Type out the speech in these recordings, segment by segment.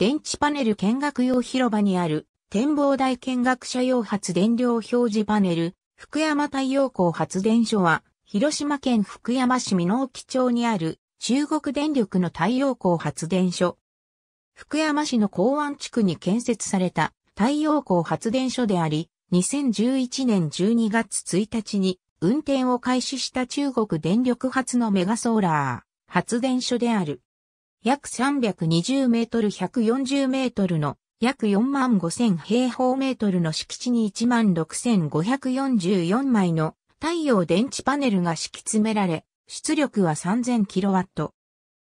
電池パネル見学用広場にある展望台見学者用発電量表示パネル、福山太陽光発電所は、広島県福山市美濃木町にある中国電力の太陽光発電所。福山市の港湾地区に建設された太陽光発電所であり、2011年12月1日に運転を開始した中国電力発のメガソーラー発電所である。約320メートル140メートルの約4万5000平方メートルの敷地に1万6544枚の太陽電池パネルが敷き詰められ、出力は3 0 0 0ット。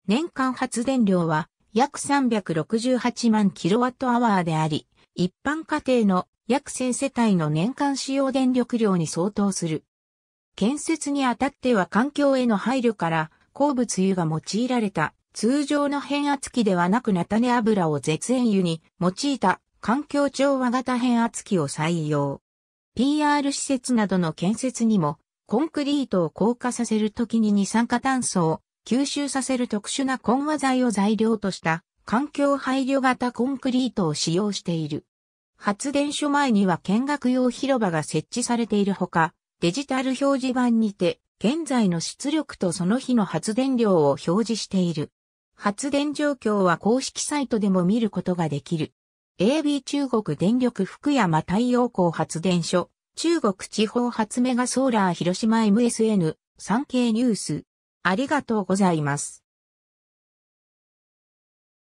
年間発電量は約368万キロワットアワーであり、一般家庭の約1000世帯の年間使用電力量に相当する。建設にあたっては環境への配慮から、鉱物油が用いられた通常の変圧器ではなく菜種油を絶縁油に用いた環境調和型変圧器を採用。PR 施設などの建設にも、コンクリートを硬化させるときに二酸化炭素を吸収させる特殊な混和剤を材料とした環境配慮型コンクリートを使用している。発電所前には見学用広場が設置されているほか、デジタル表示板にて現在の出力とその日の発電量を表示している。発電状況は公式サイトでも見ることができる。AB 中国電力福山太陽光発電所、中国地方発メガソーラー広島 MSN、産経ニュース。ありがとうございます。